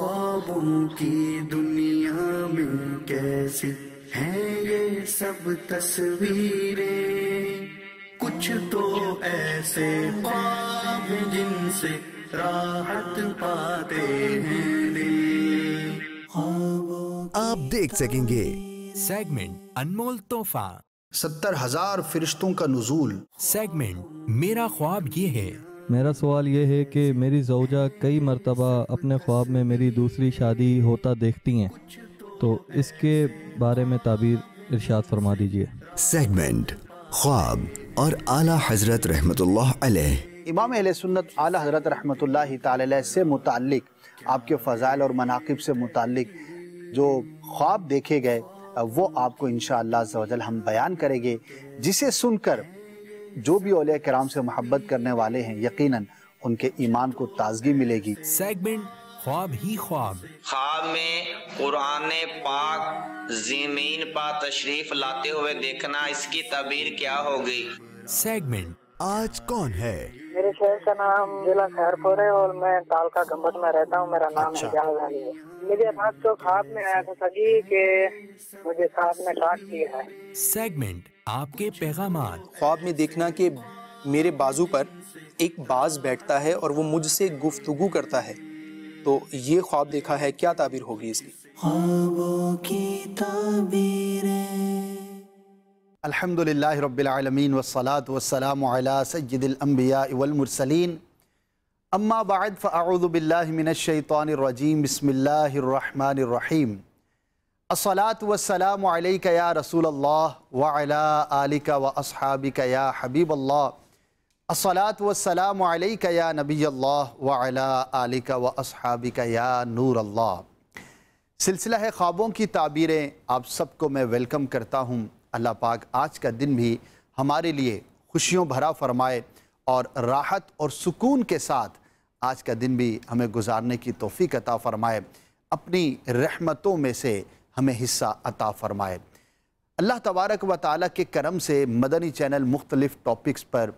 ख्वाबों की दुनिया में कैसे हैं ये सब तस्वीरें कुछ तो ऐसे ख्वाब जिनसे राहत पाते हैं आप देख सकेंगे सेगमेंट अनमोल तोहफा सत्तर हजार फरिश्तों का नजूल सेगमेंट मेरा ख्वाब ये है मेरा सवाल यह है कि मेरी जोजा कई मरतबा अपने ख्वाब में मेरी दूसरी शादी होता देखती हैं तो इसके बारे में ताबीर इरशाद फरमा दीजिए सेगमेंट ख्वाब और आला हजरत रहमतुल्लाह इमाम सुन्नत आला हजरत रहमतुल्लाह ताला से मुतालिक आपके फ़जाइल और मनाकब से मुतालिक जो ख्वाब देखे गए वो आपको इन हम बयान करेंगे जिसे सुनकर जो भी औलिया कराम से मोहब्बत करने वाले हैं यकीनन उनके ईमान को ताजगी मिलेगी सेगमेंट ख्वाब ही ख्वाब ख्वाब में कुरान पाक जमीन पर तशरीफ लाते हुए देखना इसकी तबीर क्या होगी सेगमेंट आज कौन है मेरे शहर का नाम जिला खैरपुर है और मैं ताल का गम्बट में रहता हूँ मेरा नाम अच्छा। है अली है मुझे रात को खाब में आया था सगी के मुझे सांप में काट दिया है सेगमेंट आपके पैगाम ख्वाब में देखना कि मेरे बाजू पर एक बाज बैठता है और वो मुझसे गुफ्तगु करता है तो ये ख्वाब देखा है क्या ताबीर होगी इसकी ख्वाबों की ताबीरें अल्हम्दुलिल्लाह रब्बिलआलमीन वस्सलात वस्सलाम अला सय्यिदिल अंबिया वल मुरसलीन अम्मा बाद फअऊदु बिल्लाहि मिनश शैतानिर रजीम बिस्मिल्लाहिर रहमानिर रहीम अस्सलात वस्सलाम अलैका या रसूलल्लाह व अला आलिका व अस्हाबिका या हबीबल्लाह अस्सलात वस्सलाम अलैका या नबील्लाह व अला आलिका व अस्हाबिका या नूरल्लाह सिलसिला है ख्वाबों की ताबीरें आप सबको मैं वेलकम करता हूँ अल्लाह पाक आज का दिन भी हमारे लिए खुशियों भरा फरमाए और राहत और सुकून के साथ आज का दिन भी हमें गुजारने की तोफ़ी अता फ़रमाए अपनी रहमतों में से हमें हिस्सा अता फ़रमाए अल्लाह तबारक व ताली के करम से मदनी चैनल मुख्तलिफ़ टॉपिक्स पर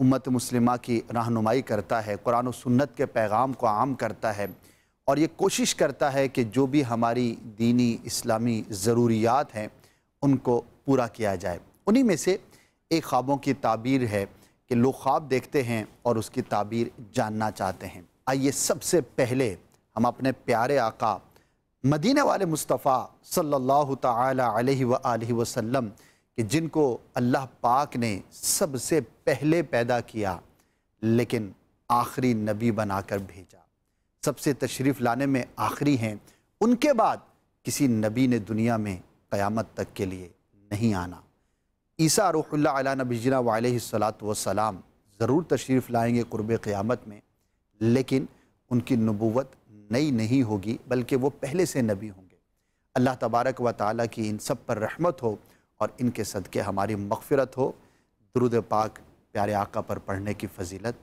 उम्मत मुस्लिमा की रहनुमाई करता है कुरान सुन्नत के पैगाम को आम करता है और ये कोशिश करता है कि जो भी हमारी दीनी इस्लामी ज़रूरियात हैं उनको पूरा किया जाए उन्हीं में से एक ख्वाबों की ताबीर है कि लोग ख्वाब देखते हैं और उसकी ताबीर जानना चाहते हैं आइए सबसे पहले हम अपने प्यारे आका मदीने वाले मुस्तफ़ा सल्लल्लाहु अलैहि वसल्लम कि जिनको अल्लाह पाक ने सबसे पहले पैदा किया लेकिन आखिरी नबी बनाकर भेजा सबसे तशरीफ़ लाने में आखिरी हैं उनके बाद किसी नबी ने दुनिया में क़यामत तक के लिए नहीं आना ईसा रूल्ला अला वाल वालत वसलाम ज़रूर तशरीफ़ लाएँगे क़ुरब क़्यामत में लेकिन उनकी नबूत नई नहीं होगी बल्कि वो पहले से नबी होंगे अल्लाह तबारक व ताली की इन सब पर रहमत हो और इनके सदक़े हमारी मगफ़रत हो दरुद पाक प्यारे आका पर पढ़ने की फजीलत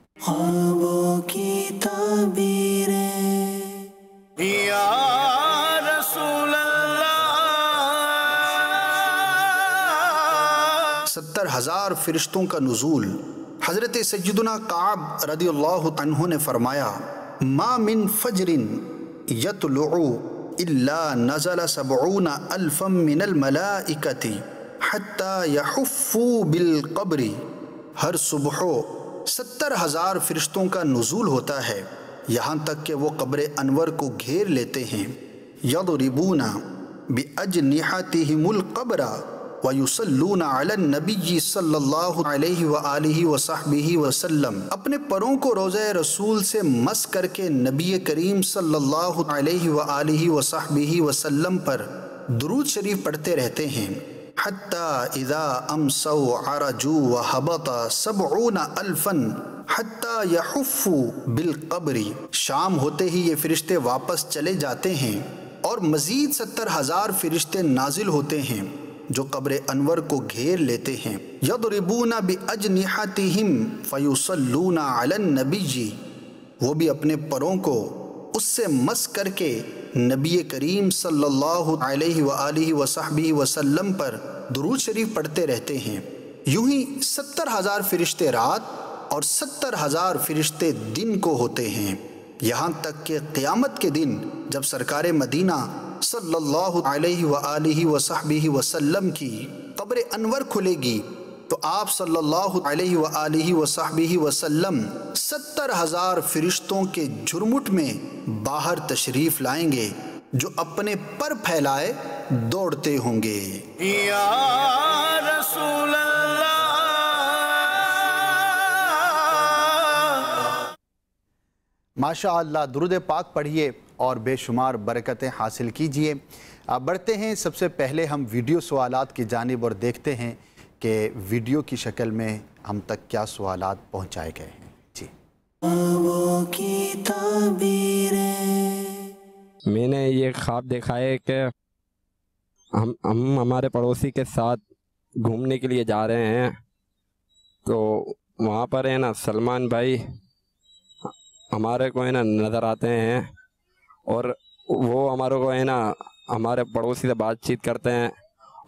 की हज़ार फ़रिश्तों का नज़ूल हज़रत सजदना काब रदी तनहु ने फरमाया मा मिन फजरिन यतलु इल्ला नज़ल सबून अल्फ़म मिनल मलाइकती हत्ता यहुफ़ू बिलकबरी हर सुबह सत्तर हज़ार फ़रिश्तों का नज़ूल होता है यहाँ तक कि वो कब्र अनवर को घेर लेते हैं यदरिबूना बजनिहातिमुल कब्रा वयुसल्लूनबी अपने परों को रोज़ रसूल से मस करके नबी करीम सल्लल्लाहु वसल्लम पर दरूद शरीफ पढ़ते रहते हैं हत्ता इदा अल्फन हत्ता यहफ़ू बिलकबरी शाम होते ही ये फ़रिश्ते वापस चले जाते हैं और मज़ीद सत्तर हज़ार फ़रिश्ते नाजिल होते हैं जो कब्र अनवर को घेर लेते हैं यदरिबूना बि अजनिहातिहिम फयुसल्लूना अलन नबी जी वो भी अपने परों को उससे मस करके नबी करीम सल्लल्लाहु अलैहि वसल्लम पर दुरूद शरीफ पढ़ते रहते हैं यूं ही सत्तर हज़ार फ़रिश्ते रात और सत्तर हज़ार फ़रिश्ते दिन को होते हैं यहाँ तक कि क़्यामत के दिन जब सरकार मदीना सल्लल्लाहु वसल्लम की कब्र अनवर खुलेगी तो आप सल्लल्लाहु वसल्लम सत्तर हज़ार फ़रिश्तों के झुरमुट में बाहर तशरीफ़ लाएंगे जो अपने पर फैलाए दौड़ते होंगे या माशा दुरुद पाक पढ़िए और बेशुमार बरकतें हासिल कीजिए बढ़ते हैं सबसे पहले हम वीडियो सवाल की जानब और देखते हैं कि वीडियो की शक्ल में हम तक क्या सवाल पहुँचाए गए हैं जी मैंने ये ख्वाब देखा है कि हम हम हमारे पड़ोसी के साथ घूमने के लिए जा रहे हैं तो वहाँ पर है ना सलमान भाई हमारे को है ना नज़र आते हैं और वो हमारे को है ना हमारे पड़ोसी से बातचीत करते हैं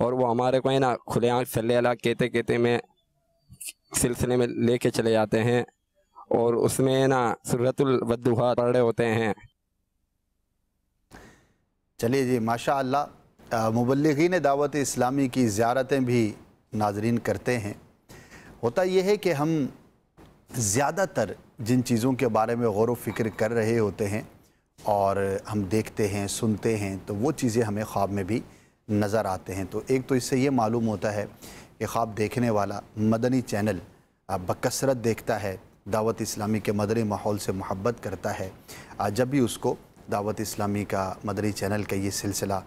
और वो हमारे को है ना खुले आँख सले अला कहते कहते में सिलसिले में लेके चले जाते हैं और उसमें है ना सुरतुलवदुहा पड़े होते हैं चलिए जी माशा अल्लाह मुबलिन दावत इस्लामी की ज़्यारतें भी नाजरीन करते हैं होता यह है कि हम ज़्यादातर जिन चीज़ों के बारे में गौर फिक्र कर रहे होते हैं और हम देखते हैं सुनते हैं तो वो चीज़ें हमें ख्वाब में भी नज़र आते हैं तो एक तो इससे ये मालूम होता है कि ख्वाब देखने वाला मदनी चैनल बकसरत देखता है दावत इस्लामी के मदरी माहौल से मोहब्बत करता है जब भी उसको दावत इस्लामी का मदरी चैनल का ये सिलसिला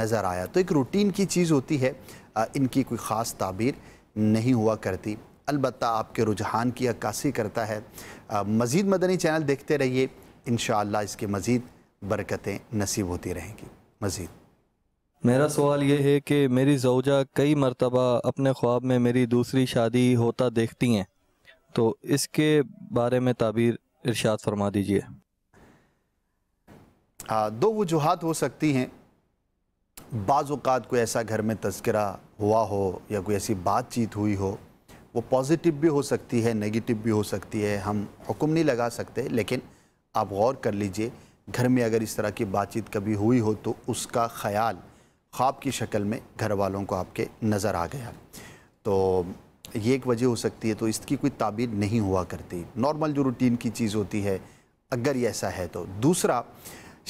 नज़र आया तो एक रूटीन की चीज़ होती है इनकी कोई ख़ास ताबीर नहीं हुआ करती अलबत् आपके रुझान की अक्सी करता है मज़ीद मदनी चैनल देखते रहिए इन इसके मज़ीद बरकतें नसीब होती रहेंगी मज़ीद मेरा सवाल ये है कि मेरी जोजा कई मरतबा अपने ख्वाब में मेरी दूसरी शादी होता देखती हैं तो इसके बारे में ताबीर इर्शाद फरमा दीजिए दो वजूहत हो सकती हैं बाज़ात कोई ऐसा घर में तस्करा हुआ हो या कोई ऐसी बातचीत हुई हो वो पॉजिटिव भी हो सकती है नेगेटिव भी हो सकती है हम हुक्म नहीं लगा सकते लेकिन आप गौर कर लीजिए घर में अगर इस तरह की बातचीत कभी हुई हो तो उसका ख्याल ख्वाब की शक्ल में घर वालों को आपके नज़र आ गया तो ये एक वजह हो सकती है तो इसकी कोई ताबीर नहीं हुआ करती नॉर्मल जो रूटीन की चीज़ होती है अगर ऐसा है तो दूसरा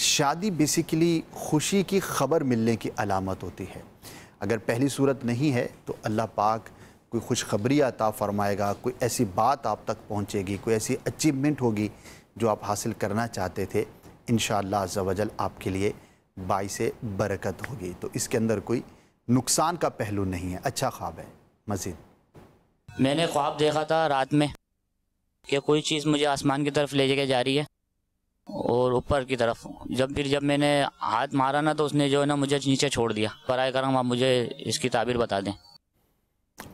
शादी बेसिकली खुशी की खबर मिलने की अलामत होती है अगर पहली सूरत नहीं है तो अल्लाह पाक कोई खुशखबरी अता फ़रमाएगा कोई ऐसी बात आप तक पहुँचेगी कोई ऐसी अचीवमेंट होगी जो आप हासिल करना चाहते थे इन शजल आपके लिए बाई से बरकत होगी तो इसके अंदर कोई नुकसान का पहलू नहीं है अच्छा ख्वाब है मज़ीद मैंने ख्वाब देखा था रात में कि कोई चीज़ मुझे आसमान की तरफ ले जाके जा रही है और ऊपर की तरफ जब फिर जब मैंने हाथ मारा ना तो उसने जो है ना मुझे नीचे छोड़ दिया बरए करम आप मुझे इसकी ताबीर बता दें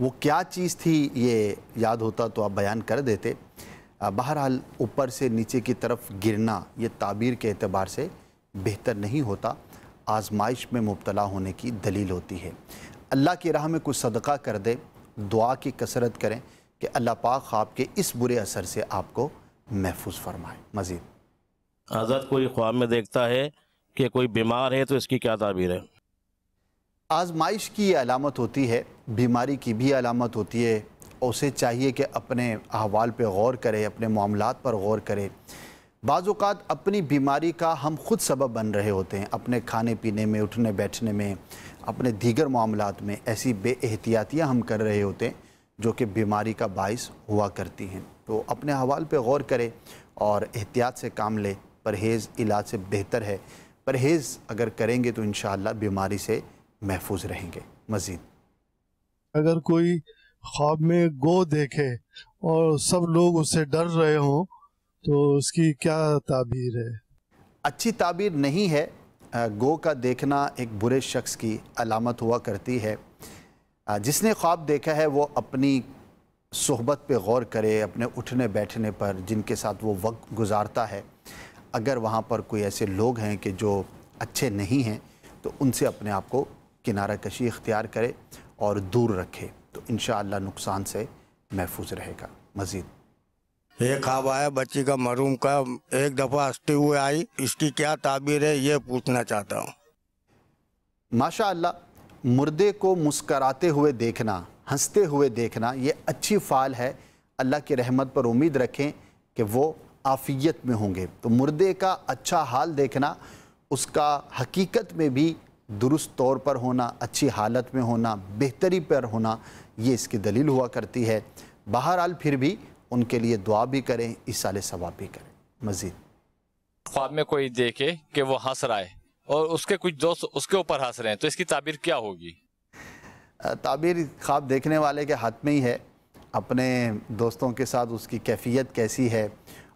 वो क्या चीज़ थी ये याद होता तो आप बयान कर देते बहरहाल ऊपर से नीचे की तरफ गिरना ये ताबीर के अतबार से बेहतर नहीं होता आजमाइश में मुबतला होने की दलील होती है अल्लाह की राह में कुछ सदका कर दे दुआ की कसरत करें कि अल्लाह पाक खाब के इस बुरे असर से आपको महफूज फरमाए मज़ीद आज़ाद कोई ख्वाब में देखता है कि कोई बीमार है तो इसकी क्या ताबीर है आजमाइश की अलामत होती है बीमारी की भी अलामत होती है उसे चाहिए कि अपने अहवाल पर गौर करे अपने मामला पर गौर करे बाज़ात अपनी बीमारी का हम खुद सबब बन रहे होते हैं अपने खाने पीने में उठने बैठने में अपने दीगर मामलों में ऐसी बे एहतियातियाँ हम कर रहे होते हैं जो कि बीमारी का बायस हुआ करती हैं तो अपने अहवाल पर गौर करें और एहतियात से काम ले परहेज़ इलाज से बेहतर है परहेज़ अगर करेंगे तो इन बीमारी से महफूज रहेंगे मजीद अगर कोई ख्वाब में गो देखे और सब लोग उससे डर रहे हों तो उसकी क्या ताबीर है अच्छी ताबीर नहीं है गो का देखना एक बुरे शख्स की अलामत हुआ करती है जिसने ख्वाब देखा है वो अपनी सोहबत पे गौर करे अपने उठने बैठने पर जिनके साथ वो वक्त गुजारता है अगर वहाँ पर कोई ऐसे लोग हैं कि जो अच्छे नहीं हैं तो उनसे अपने आप को किनारा कशी इख्तियार करे और दूर रखे तो इन नुकसान से महफूज रहेगा मज़ीद ये खाब आया बच्ची का मरूम का एक दफ़ा हंसते हुए आई इसकी क्या ताबीर है ये पूछना चाहता हूँ माशा अल्लाह मुर्दे को मुस्कराते हुए देखना हंसते हुए देखना ये अच्छी फ़ाल है अल्लाह की रहमत पर उम्मीद रखें कि वो आफ़ियत में होंगे तो मुर्दे का अच्छा हाल देखना उसका हकीकत में भी दुरुस्त तौर पर होना अच्छी हालत में होना बेहतरी पर होना ये इसकी दलील हुआ करती है बहरहाल फिर भी उनके लिए दुआ भी करें इस साल सवाब भी करें मज़ीद ख्वाब में कोई देखे कि वो हंस रहा है और उसके कुछ दोस्त उसके ऊपर हंस रहे हैं तो इसकी ताबीर क्या होगी ताबीर ख्वाब देखने वाले के हाथ में ही है अपने दोस्तों के साथ उसकी कैफियत कैसी है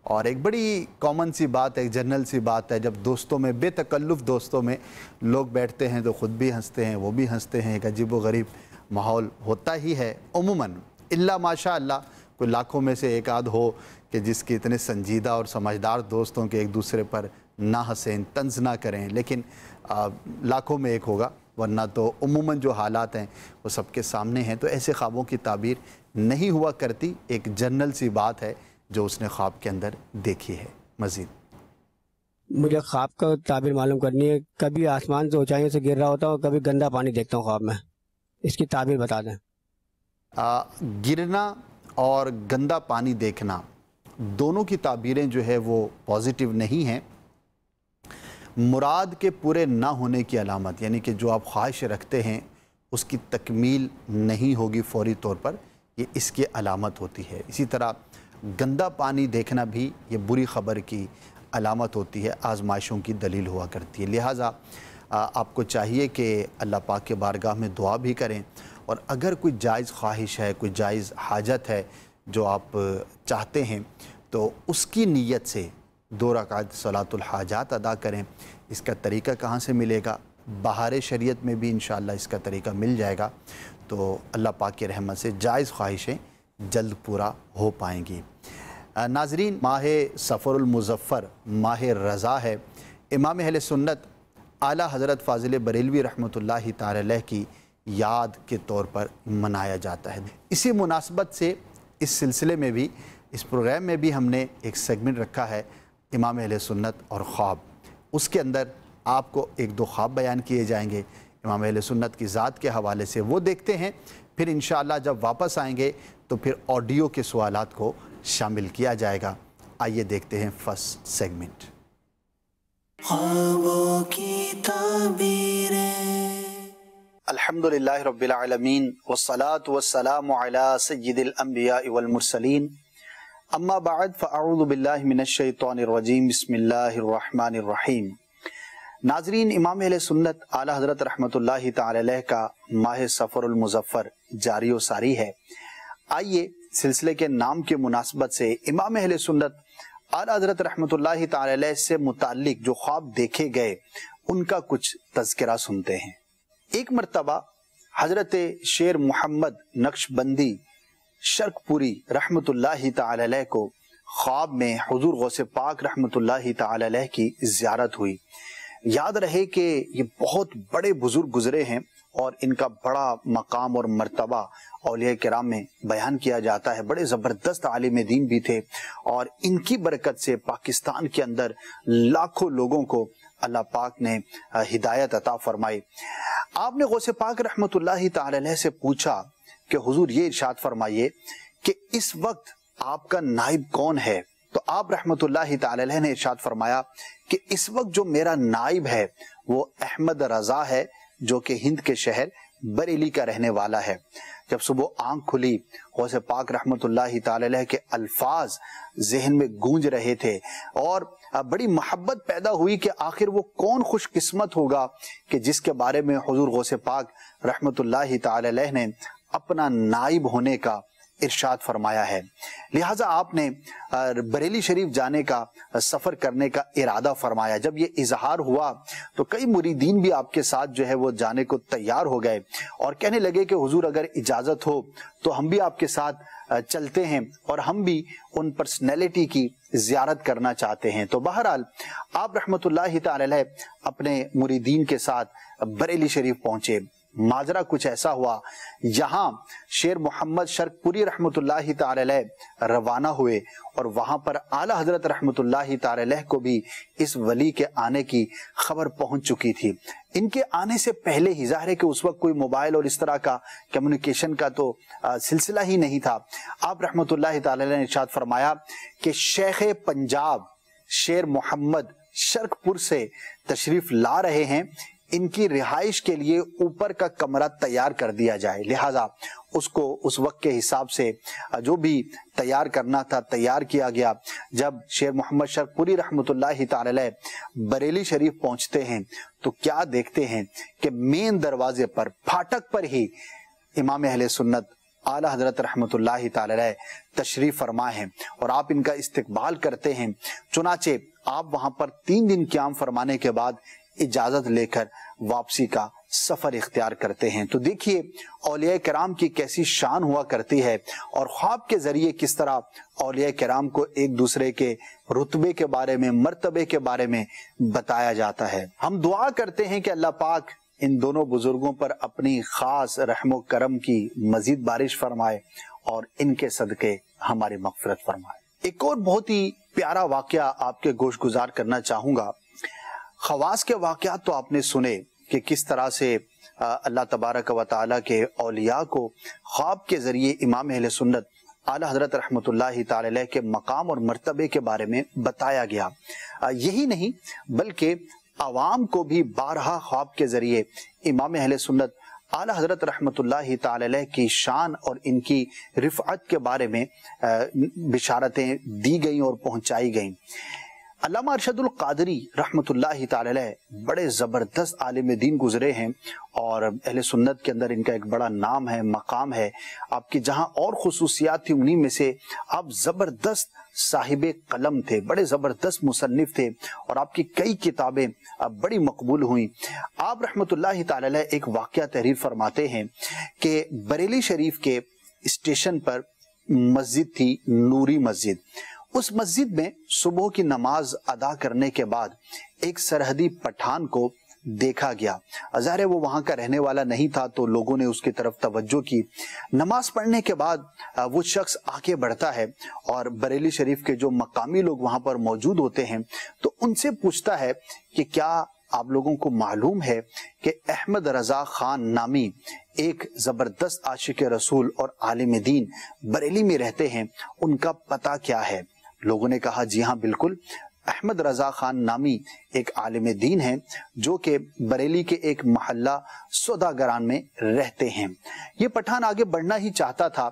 और एक बड़ी कॉमन सी बात है एक जनरल सी बात है जब दोस्तों में बेतकल्लुफ़ दोस्तों में लोग बैठते हैं तो ख़ुद भी हंसते हैं वो भी हंसते हैं एक अजीब गरीब माहौल होता ही है अमूमन इल्ला माशा अल्लाह कोई लाखों में से एक आध हो कि जिसके इतने संजीदा और समझदार दोस्तों के एक दूसरे पर ना हंसें तंज ना करें लेकिन लाखों में एक होगा वरना तो अमूमन जो हालात हैं वो सबके सामने हैं तो ऐसे ख्वाबों की ताबीर नहीं हुआ करती एक जनरल सी बात है जो उसने ख्वाब के अंदर देखी है मज़ीद मुझे ख्वाब का ताबीर मालूम करनी है कभी आसमान से ऊंचाइयों से गिर रहा होता हूँ कभी गंदा पानी देखता हूँ ख्वाब में इसकी ताबीर बता दें आ, गिरना और गंदा पानी देखना दोनों की ताबीरें जो है वो पॉजिटिव नहीं हैं मुराद के पूरे ना होने की अलामत यानी कि जो आप ख्वाहिश रखते हैं उसकी तकमील नहीं होगी फौरी तौर पर ये इसकी अलामत होती है इसी तरह गंदा पानी देखना भी ये बुरी खबर की अलामत होती है आजमाइशों की दलील हुआ करती है लिहाजा आपको चाहिए कि अल्लाह पाक के बारगाह में दुआ भी करें और अगर कोई जायज़ ख्वाहिश है कोई जायज़ हाजत है जो आप चाहते हैं तो उसकी नीयत से दो रकात सलातुल हाजात अदा करें इसका तरीका कहाँ से मिलेगा बाहर शरीयत में भी इन इसका तरीका मिल जाएगा तो अल्लाह पाक की रहमत से जायज़ ख्वाहिशें जल्द पूरा हो पाएंगी नाजरीन माह सफ़रमज़फ़र माह रज़ा है इमाम अहल सुन्नत आला हज़रत फ़ाजिल बरेलवी रहमत ला की याद के तौर पर मनाया जाता है इसी मुनासबत से इस सिलसिले में भी इस प्रोग्राम में भी हमने एक सेगमेंट रखा है इमाम अहल सुन्नत और ख्वाब उसके अंदर आपको एक दो ख्वाब बयान किए जाएंगे इमाम अहल सुन्नत की ज़ात के हवाले से वो देखते हैं फिर इन जब वापस आएंगे तो फिर ऑडियो के सवाल को शामिल किया जाएगा आइए देखते हैं फर्स्ट सेगमेंट अलहमदिल्ला रबालमीन वसलात वसलाम सैदिलम्बियामरसलिन अम्मा बाद फ़ाउदबिल्लिमिनशैतरजीम बसमीम नाजरीन इमाम अल सुन्नत आला हजरत रहमत का माह सफ़रमज़फ़र जारी सारी है आइए सिलसिले के नाम के मुनासबत से इमाम अहल सुन्नत आल हजरत रहमत से मुतालिक जो ख्वाब देखे गए उनका कुछ तस्करा सुनते हैं एक मरतबा हजरत शेर मोहम्मद नक्शबंदी शर्कपुरी रहमत ला को ख्वाब में हुजूर गौसे पाक रहमत ला की ज्यारत हुई याद रहे कि ये बहुत बड़े बुजुर्ग गुजरे हैं और इनका बड़ा मकाम और मर्तबा अलिया कराम में बयान किया जाता है बड़े ज़बरदस्त आलिम दीन भी थे और इनकी बरकत से पाकिस्तान के अंदर लाखों लोगों को अल्लाह पाक ने हिदायत अता फरमाई आपने गौसे पाक रहमत से पूछा कि हजूर ये इर्शाद फरमाइए कि इस वक्त आपका नाइब कौन है तो आप रहमत ने इर्शाद फरमाया कि इस वक्त जो मेरा नाइब है वो अहमद रज़ा है जो कि हिंद के शहर बरेली का रहने वाला है जब सुबह आंख खुली गौस पाक रहमत ताल के अल्फाज जहन में गूंज रहे थे और बड़ी मोहब्बत पैदा हुई कि आखिर वो कौन खुशकिस्मत होगा कि जिसके बारे में हजूर गौस पाक रहमत ने अपना नाइब होने का इरशाद फरमाया है लिहाजा आपने बरेली शरीफ जाने का सफ़र करने का इरादा फरमाया जब ये इजहार हुआ तो कई मुरीदीन भी आपके साथ जो है वो जाने को तैयार हो गए और कहने लगे कि हुजूर अगर इजाज़त हो तो हम भी आपके साथ चलते हैं और हम भी उन पर्सनैलिटी की ज़्यारत करना चाहते हैं तो बहरहाल आप रहमत ला अपने मुरीदीन के साथ बरेली शरीफ पहुंचे माजरा कुछ ऐसा हुआ यहाँ शेर मोहम्मद शर्कपुरी रहमत रवाना हुए और वहां पर आला हजरत रहमत को भी इस वली के आने की खबर पहुंच चुकी थी इनके आने से पहले ही जाहिर है कि उस वक्त कोई मोबाइल और इस तरह का कम्युनिकेशन का तो सिलसिला ही नहीं था आप रहमत ने इर्शाद फरमाया कि शेख पंजाब शेर मोहम्मद शर्कपुर से तशरीफ ला रहे हैं इनकी रिहाइश के लिए ऊपर का कमरा तैयार कर दिया जाए लिहाजा उसको उस वक्त के हिसाब से जो भी तैयार करना था तैयार किया गया जब शेर मोहम्मद शरपुरी रहमत बरेली शरीफ पहुंचते हैं तो क्या देखते हैं कि मेन दरवाजे पर फाटक पर ही इमाम अहले सुन्नत आला हजरत रहमत तशरीफ फरमाए हैं और आप इनका इस्तेबाल करते हैं चुनाचे आप वहां पर तीन दिन क्याम फरमाने के बाद इजाज़त लेकर वापसी का सफ़र इख्तियार करते हैं तो देखिए अलिया कराम की कैसी शान हुआ करती है और ख्वाब के ज़रिए किस तरह अलिया कराम को एक दूसरे के रुतबे के बारे में मरतबे के बारे में बताया जाता है हम दुआ करते हैं कि अल्लाह पाक इन दोनों बुजुर्गों पर अपनी खास रहमो करम की मजीद बारिश फरमाए और इनके सदके हमारी मफफरत फरमाए एक और बहुत ही प्यारा वाक्य आपके गोश गुजार करना चाहूंगा खवास के वाकत तो आपने सुने कि किस तरह से अल्लाह तबारक व ताली के अलिया को ख्वाब के ज़रिए इमाम अहल सुन्नत आला हजरत रहमत के मकाम और मरतबे के बारे में बताया गया यही नहीं बल्कि आवाम को भी बारहा ख्वाब के ज़रिए इमाम अहल सुन्नत आला हजरत रहमत ला की शान और इनकी रिफात के बारे में बिशारतें दी गई और पहुंचाई गई अलामा अरशदुल कादरी रहमतुल्लाह ताला बड़े ज़बरदस्त आलिम दीन गुजरे हैं और अहल सुन्नत के अंदर इनका एक बड़ा नाम है मकाम है आपकी जहाँ और खसूसियात थी उन्हीं में से आप ज़बरदस्त साहिब कलम थे बड़े ज़बरदस्त मुसनफ़ थे और आपकी कई किताबें अब बड़ी मकबूल हुई आप रहमतुल्लाह ताला एक वाक़ तहरीर फरमाते हैं कि बरेली शरीफ के स्टेशन पर मस्जिद थी नूरी मस्जिद उस मस्जिद में सुबह की नमाज अदा करने के बाद एक सरहदी पठान को देखा गया अजहर वो वहां का रहने वाला नहीं था तो लोगों ने उसकी तरफ तवज्जो की नमाज पढ़ने के बाद वो शख्स आगे बढ़ता है और बरेली शरीफ के जो मकामी लोग वहां पर मौजूद होते हैं तो उनसे पूछता है कि क्या आप लोगों को मालूम है कि अहमद रजा खान नामी एक ज़बरदस्त आशिक रसूल और आलिम दीन बरेली में रहते हैं उनका पता क्या है लोगों ने कहा जी हाँ बिल्कुल अहमद रज़ा खान नामी एक आलिम दीन हैं जो कि बरेली के एक महल्ला सौदागरान में रहते हैं ये पठान आगे बढ़ना ही चाहता था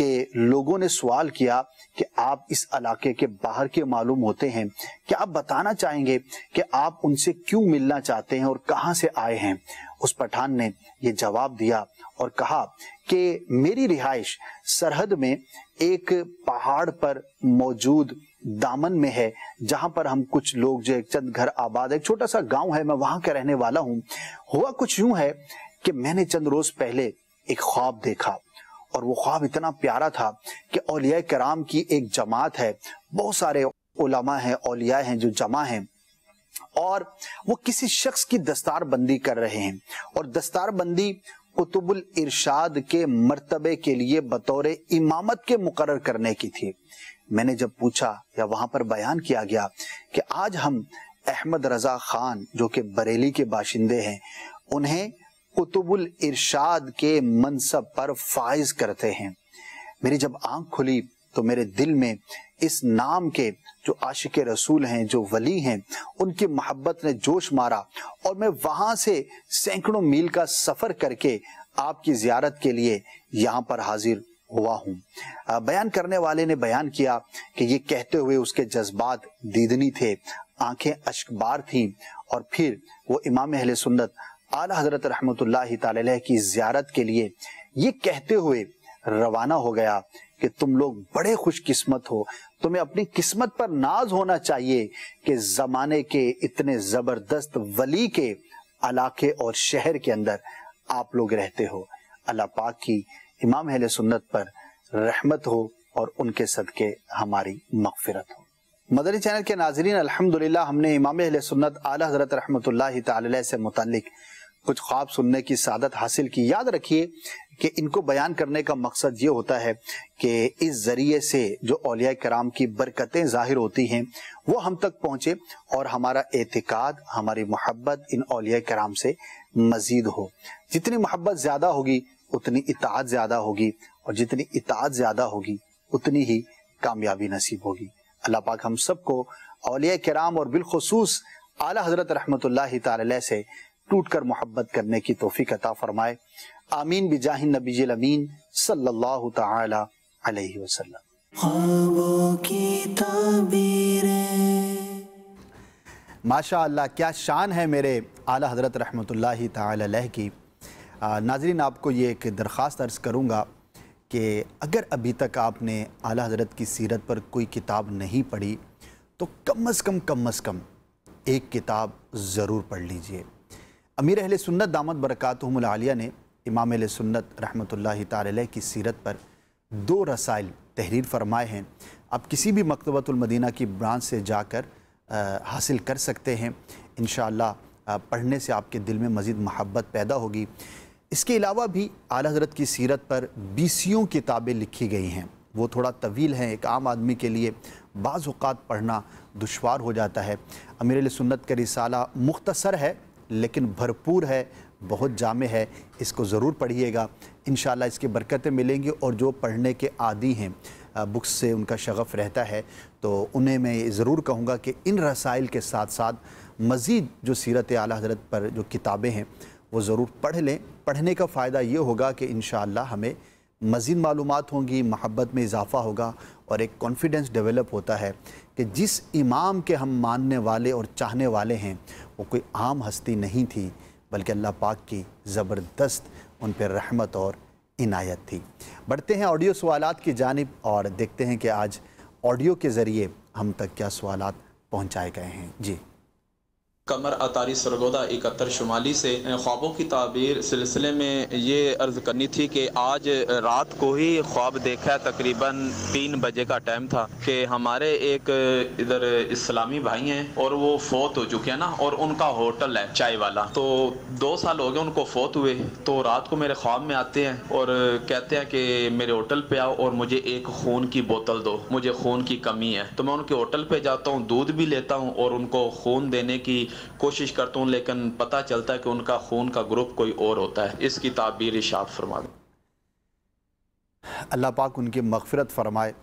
कि लोगों ने सवाल किया कि आप इस इलाके के बाहर के मालूम होते हैं क्या आप बताना चाहेंगे कि आप उनसे क्यों मिलना चाहते हैं और कहाँ से आए हैं उस पठान ने ये जवाब दिया और कहा कि मेरी रिहाइश सरहद में एक पहाड़ पर मौजूद दामन में है जहां पर हम कुछ लोग जो एक चंद घर आबाद एक छोटा सा गांव है मैं वहां का रहने वाला हूं हुआ कुछ यूं है कि मैंने चंद रोज पहले एक ख्वाब देखा और वो ख्वाब इतना प्यारा था कि औलिया कराम की एक जमात है बहुत सारे उलमा हैं औलिया हैं जो जमा हैं और वो किसी शख्स की दस्तार बंदी कर रहे हैं और दस्तार बंदी कुतुबुल इरशाद के मर्तबे के लिए बतौर इमामत के मुकर करने की थी मैंने जब पूछा या वहां पर बयान किया गया कि आज हम अहमद रजा खान जो कि बरेली के बाशिंदे हैं उन्हें कुतुबुल इरशाद के मनसब पर फाइज करते हैं मेरी जब आंख खुली तो मेरे दिल में इस नाम के जो आशिक रसूल हैं जो वली हैं उनकी मोहब्बत ने जोश मारा और मैं वहां से सैकड़ों मील का सफ़र करके आपकी जियारत के लिए यहाँ पर हाजिर हुआ हूँ बयान करने वाले ने बयान किया कि ये कहते हुए उसके जज्बात दीदनी थे आंखें अशकबार थी और फिर वो इमाम अहल सुन्नत आला हजरत रहमत की जियारत के लिए ये कहते हुए रवाना हो गया कि तुम लोग बड़े खुशकिस्मत हो तुम्हें अपनी किस्मत पर नाज होना चाहिए कि जमाने के इतने जबरदस्त वली के इलाके और शहर के अंदर आप लोग रहते हो अल्लाह पाक की इमाम अहल सुन्नत पर रहमत हो और उनके सदके हमारी मगफिरत हो मदरी चैनल के नाजरीन अल्हम्दुलिल्लाह हमने इमाम अहल सुन्नत आला हजरत रहमत से मुतल कुछ ख्वाब सुनने की सादत हासिल की याद रखिए कि इनको बयान करने का मकसद ये होता है कि इस ज़रिए से जो अलिया कराम की बरकतें ज़ाहिर होती हैं वो हम तक पहुँचे और हमारा एतक़ाद हमारी मोहब्बत इन अलिया कराम से मज़ीद हो जितनी मोहब्बत ज़्यादा होगी उतनी इतात ज़्यादा होगी और जितनी इतात ज़्यादा होगी उतनी ही कामयाबी नसीब होगी अल्लाह पाक हम सबको अलिया कराम और बिलखसूस आला हज़रत रहमत ला से टूट कर मोहब्बत करने की तोफ़ी कता फ़रमाए आमीन बिजाहिन नबी अमीन सल्लल्लाहु ताला अलैहि वसल्लम माशा अल्लाह क्या शान है मेरे आला हज़रत रहमत अलैह की नाजरीन आपको ये एक दरख्वास्त अर्ज़ करूँगा कि अगर अभी तक आपने आला हज़रत की सीरत पर कोई किताब नहीं पढ़ी तो कम अज़ कम कम अज़ कम एक किताब ज़रूर पढ़ लीजिए अमीर अहल सुन्नत दामद बरक़ातहमलिया ने इमाम सुन्नत रहमत ला की सीरत पर दो रसाइल तहरीर फरमाए हैं आप किसी भी मकतबतुलमदीना की ब्रांच से जाकर हासिल कर सकते हैं इन पढ़ने से आपके दिल में मज़ीद महब्बत पैदा होगी इसके अलावा भी आला हजरत की सीरत पर बीसियों किताबें लिखी गई हैं वो थोड़ा तवील हैं एक आम आदमी के लिए बाज़ात पढ़ना दुशवार हो जाता है अमीर सुन्नत का रिसाला मुख्तसर है लेकिन भरपूर है बहुत जाम है इसको ज़रूर पढ़िएगा इन इसकी बरकतें मिलेंगी और जो पढ़ने के आदि हैं बुक्स से उनका शगफ़ रहता है तो उन्हें मैं ज़रूर कहूँगा कि इन रसाइल के साथ साथ मज़ीद जो सीरत आला हजरत पर जो किताबें हैं वो ज़रूर पढ़ लें पढ़ने का फ़ायदा ये होगा कि इन हमें मज़ीद मालूम होंगी महब्बत में इजाफ़ा होगा और एक कॉन्फिडेंस डेवलप होता है कि जिस इमाम के हम मानने वाले और चाहने वाले हैं वो कोई आम हस्ती नहीं थी बल्कि अल्लाह पाक की ज़बरदस्त उन पर रहमत और इनायत थी बढ़ते हैं ऑडियो सवाल की जानब और देखते हैं कि आज ऑडियो के ज़रिए हम तक क्या सवाल पहुँचाए गए हैं जी कमर अतारी सरगोदा इकहत्तर शुमाली से ख्वाबों की ताबीर सिलसिले में ये अर्ज करनी थी कि आज रात को ही ख्वाब देखा तकरीबन तीन बजे का टाइम था कि हमारे एक इधर इस्लामी भाई हैं और वो फोत हो चुके हैं ना और उनका होटल है चाय वाला तो दो साल हो गए उनको फोत हुए तो रात को मेरे ख्वाब में आते हैं और कहते हैं कि मेरे होटल पे आओ और मुझे एक खून की बोतल दो मुझे खून की कमी है तो मैं उनके होटल पे जाता हूँ दूध भी लेता हूँ और उनको खून देने की कोशिश करता हूँ लेकिन पता चलता है कि उनका खून का ग्रुप कोई और होता है इसकी ताबीर इशात फरमा अल्लाह पाक उनकी मगफरत फरमाए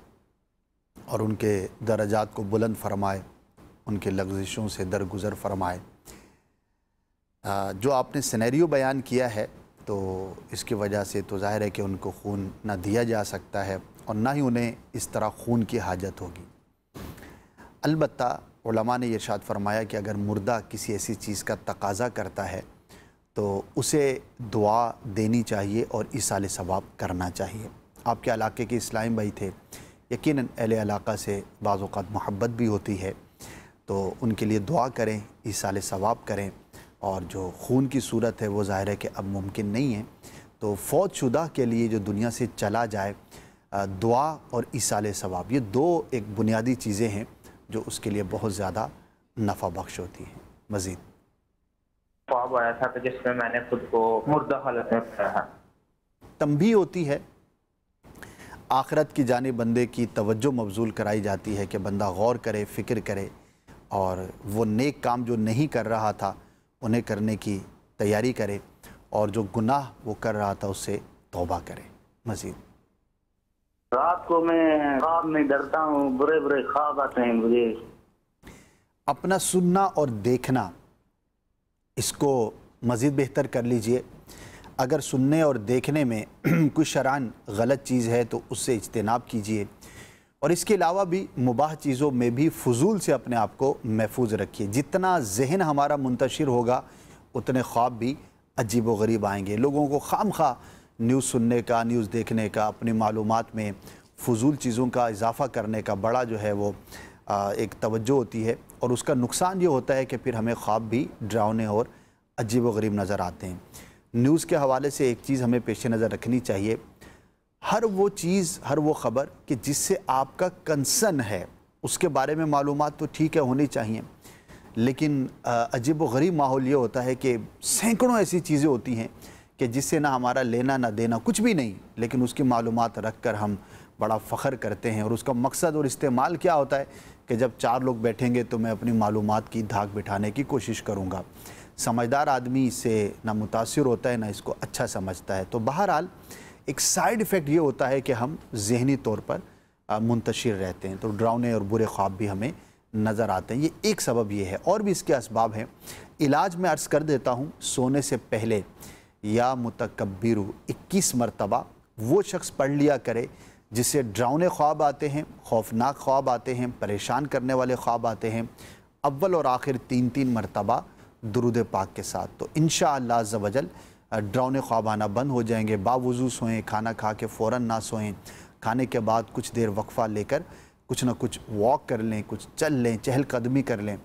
और उनके दर्जात को बुलंद फरमाए उनके लग्जिशों से दरगुजर फरमाए जो आपने सिनेरियो बयान किया है तो इसकी वजह से तो जाहिर है कि उनको खून ना दिया जा सकता है और ना ही उन्हें इस तरह खून की हाजत होगी अलबत् उलमा ने इरशाद फरमाया कि अगर मुर्दा किसी ऐसी चीज़ का तकाजा करता है तो उसे दुआ देनी चाहिए और इसाल सवाब करना चाहिए आपके इलाके के इस्लाम भाई थे यकीन अहल इलाका से बाज़ात मोहब्बत भी होती है तो उनके लिए दुआ करें इसाल सवाब करें और जो खून की सूरत है वो ज़ाहिर है कि अब मुमकिन नहीं है तो फौज शुदा के लिए जो दुनिया से चला जाए दुआ और इसाल सवाब ये दो एक बुनियादी चीज़ें हैं जो उसके लिए बहुत ज़्यादा नफ़ा बख्श होती है मज़ीद ख्वाब आया था कि जिसमें मैंने खुद को मुर्दा हालत में पाया तंबी होती है आखरत की जानब बंदे की तवज्जो मबजूल कराई जाती है कि बंदा गौर करे फ़िक्र करे और वो नेक काम जो नहीं कर रहा था उन्हें करने की तैयारी करे और जो गुनाह वो कर रहा था उससे तौबा करे मज़ीद रात को मैं ख्वाब में डरता हूँ बुरे बुरे ख्वाब आते हैं मुझे अपना सुनना और देखना इसको मज़ीद बेहतर कर लीजिए अगर सुनने और देखने में कुछ शरान गलत चीज़ है तो उससे इजतनाब कीजिए और इसके अलावा भी मुबाह चीज़ों में भी फजूल से अपने आप को महफूज रखिए जितना जहन हमारा मुंतशिर होगा उतने ख्वाब भी अजीब व गरीब आएंगे लोगों को खाम खा न्यूज़ सुनने का न्यूज़ देखने का अपनी मालूम में फजूल चीज़ों का इजाफ़ा करने का बड़ा जो है वो आ, एक तवज्जो होती है और उसका नुकसान ये होता है कि फिर हमें ख्वाब भी ड्रावने और अजीब व गरीब नज़र आते हैं न्यूज़ के हवाले से एक चीज़ हमें पेश नज़र रखनी चाहिए हर वो चीज़ हर वो ख़बर कि जिससे आपका कंसर्न है उसके बारे में मालूम तो ठीक है होनी चाहिए लेकिन अजीब व गरीब माहौल ये होता है कि सैकड़ों ऐसी चीज़ें होती हैं कि जिससे ना हमारा लेना ना देना कुछ भी नहीं लेकिन उसकी मालूम रख कर हम बड़ा फ़ख्र करते हैं और उसका मकसद और इस्तेमाल क्या होता है कि जब चार लोग बैठेंगे तो मैं अपनी मालूम की धाक बिठाने की कोशिश करूँगा समझदार आदमी इससे ना मुतासर होता है ना इसको अच्छा समझता है तो बहरहाल एक साइड इफ़ेक्ट ये होता है कि हम जहनी तौर पर मुंतशिर रहते हैं तो ड्राउने और बुरे ख्वाब भी हमें नज़र आते हैं ये एक सबब ये है और भी इसके इसबाब हैं इलाज में अर्ज़ कर देता हूँ सोने से पहले या मुतकबिर इक्कीस मरतबा वो शख्स पढ़ लिया करे जिसे ड्राउने ख्वाब आते हैं खौफनाक ख्वाब आते हैं परेशान करने वाले ख्वाब आते हैं अव्वल और आखिर तीन तीन मरतबा दरुद पाक के साथ तो इन शजल डरावने ख्वाब आना बंद हो जाएंगे बावजू सोएं खाना खा के फ़ौर ना सोएँ खाने के बाद कुछ देर वक्फ़ा लेकर कुछ ना कुछ वॉक कर लें कुछ चल लें चहलकदमी कर लें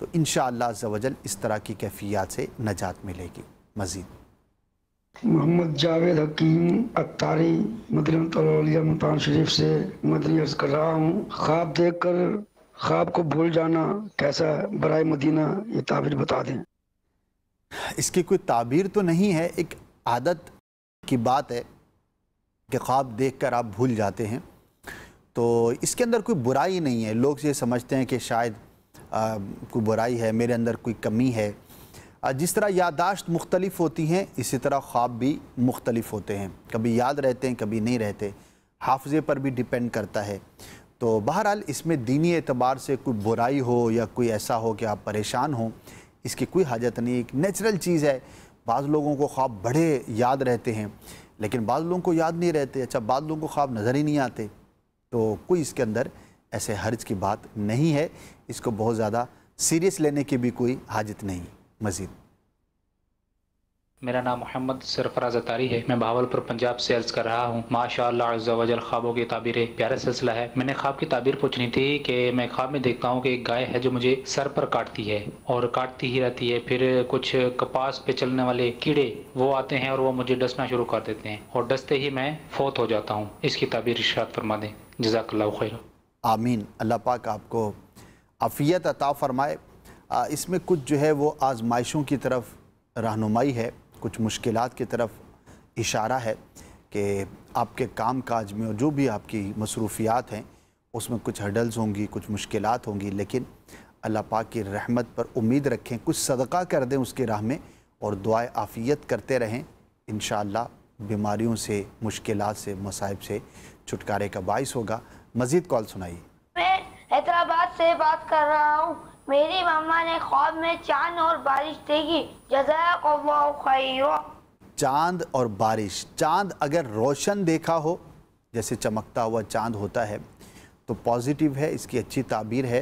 तो इन शजल इस तरह की कैफियात से नजात मिलेगी मज़ीद मोहम्मद जावेद हकीम अतारी मदरी तलौलिया मुल्तान शरीफ से मदनी अर्ज कर रहा हूँ ख्वाब देख कर ख्वाब को भूल जाना कैसा है बरए मदीना ये ताबीर बता दें इसकी कोई ताबीर तो नहीं है एक आदत की बात है कि ख्वाब देख कर आप भूल जाते हैं तो इसके अंदर कोई बुराई नहीं है लोग ये समझते हैं कि शायद आ, कोई बुराई है मेरे अंदर कोई कमी है जिस तरह यादाश्त मुख्तलिफ होती हैं इसी तरह ख्वाब भी मुख्तलिफ होते हैं कभी याद रहते हैं कभी नहीं रहते हाफजे पर भी डिपेंड करता है तो बहरहाल इसमें दीनी एतबार से कोई बुराई हो या कोई ऐसा हो कि आप परेशान हों इसकी कोई हाजत नहीं एक नेचुरल चीज़ है बाद लोगों को ख्वाब बड़े याद रहते हैं लेकिन बाद लोगों को याद नहीं रहते अच्छा बाद लोगों को ख्वाब नज़र ही नहीं आते तो कोई इसके अंदर ऐसे हर्ज की बात नहीं है इसको बहुत ज़्यादा सीरियस लेने की भी कोई हाजत नहीं मजीद मेरा नाम मोहम्मद सरफराज अतारी है मैं भावलपुर पंजाब से अर्ज़ कर रहा हूँ माशाजल ख्वाबों की ताबीरें प्यारा सिलसिला है मैंने ख्वाब की ताबीर पूछनी थी कि मैं ख्वाब में देखता हूँ कि एक गाय है जो मुझे सर पर काटती है और काटती ही रहती है फिर कुछ कपास पे चलने वाले कीड़े वो आते हैं और वो मुझे डसना शुरू कर देते हैं और डसते ही मैं फोत हो जाता हूँ इसकी ताबीर इशात फरमा दें जजाक आमीन अल्लाह पाक आपको अफियत अता फरमाए इसमें कुछ जो है वो आजमाइशों की तरफ रहनुमाई है कुछ मुश्किल की तरफ इशारा है कि आपके काम काज में और जो भी आपकी मसरूफियात हैं उसमें कुछ हडल्स होंगी कुछ मुश्किल होंगी लेकिन अल्लाह पाक की रहमत पर उम्मीद रखें कुछ सदका कर दें उसकी राह में और दुआ आफ़ियत करते रहें इन बीमारियों से मुश्किल से मसाइब से छुटकारे का बायस होगा मज़ीद कॉल सुनाइए मैं हैदराबाद से बात कर रहा हूँ मेरी मम्मा ने ख्वाब में चांद और बारिश देखी जजाक चांद और बारिश चांद अगर रोशन देखा हो जैसे चमकता हुआ चांद होता है तो पॉजिटिव है इसकी अच्छी ताबीर है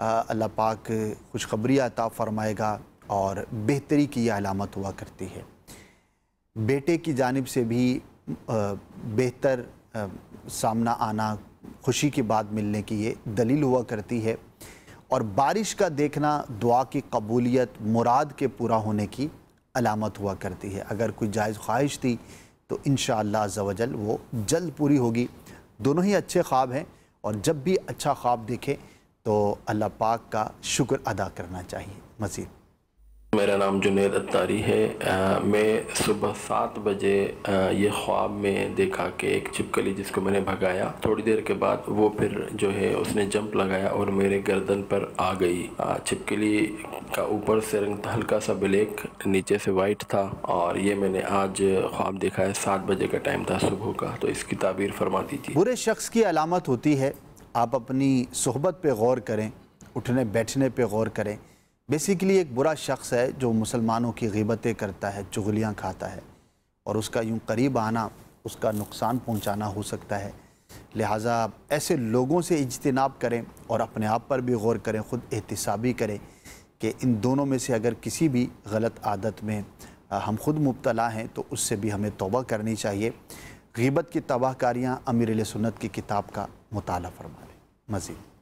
अल्लाह पाक खुशखबरी अता फ़रमाएगा और बेहतरी की यह अलामत हुआ करती है बेटे की जानब से भी बेहतर सामना आना खुशी की बात मिलने की ये दलील हुआ करती है और बारिश का देखना दुआ की कबूलियत मुराद के पूरा होने की अलामत हुआ करती है अगर कोई जायज़ ख्वाहिश थी तो इन शजल वो जल्द पूरी होगी दोनों ही अच्छे ख्वाब हैं और जब भी अच्छा ख्वाब देखें तो अल्लाह पाक का शुक्र अदा करना चाहिए मज़ीद मेरा नाम जुनेद अतारी है आ, मैं सुबह सात बजे आ, ये ख्वाब में देखा कि एक छिपकली जिसको मैंने भगाया थोड़ी देर के बाद वो फिर जो है उसने जंप लगाया और मेरे गर्दन पर आ गई आ, छिपकली का ऊपर से रंग तो हल्का सा ब्लैक नीचे से वाइट था और ये मैंने आज ख्वाब देखा है सात बजे का टाइम था सुबह का तो इसकी ताबीर फरमा दीजिए बुरे शख्स की अलामत होती है आप अपनी सहबत पर गौर करें उठने बैठने पर गौर करें बेसिकली एक बुरा शख्स है जो मुसलमानों की गिबतें करता है चुगलियाँ खाता है और उसका यूँ करीब आना उसका नुकसान पहुँचाना हो सकता है लिहाजा ऐसे लोगों से इजतनाब करें और अपने आप पर भी गौर करें ख़ुद एहतसाबी करें कि इन दोनों में से अगर किसी भी गलत आदत में हम खुद मुबतला हैं तो उससे भी हमें तोबा करनी चाहिए गिबत की तबाहकारियाँ अमीर सुन्नत की किताब का मुताल फरमा लें मज़ीद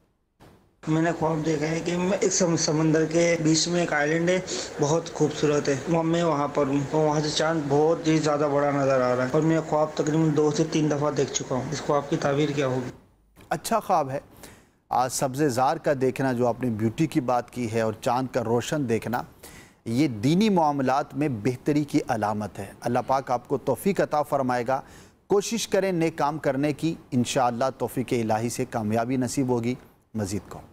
मैंने ख्वाब देखा है कि मैं एक समंदर के बीच में एक आइलैंड है बहुत खूबसूरत है वह मैं वहाँ पर हूँ और वहाँ से चांद बहुत ही ज़्यादा बड़ा नज़र आ रहा है और मैं ख्वाब तकरीबन दो से तीन दफ़ा देख चुका हूँ इस ख्वाब की तबीर क्या होगी अच्छा ख्वाब है आज सब्ज़ार का देखना जो आपने ब्यूटी की बात की है और चाँद का रोशन देखना ये दीनी मामलात में बेहतरी की अलामत है अल्लाह पाक आपको तोफ़ी अता फ़रमाएगा कोशिश करें नेक काम करने की इन तोफ़ी के इलाही से कामयाबी नसीब होगी मज़ीद कौन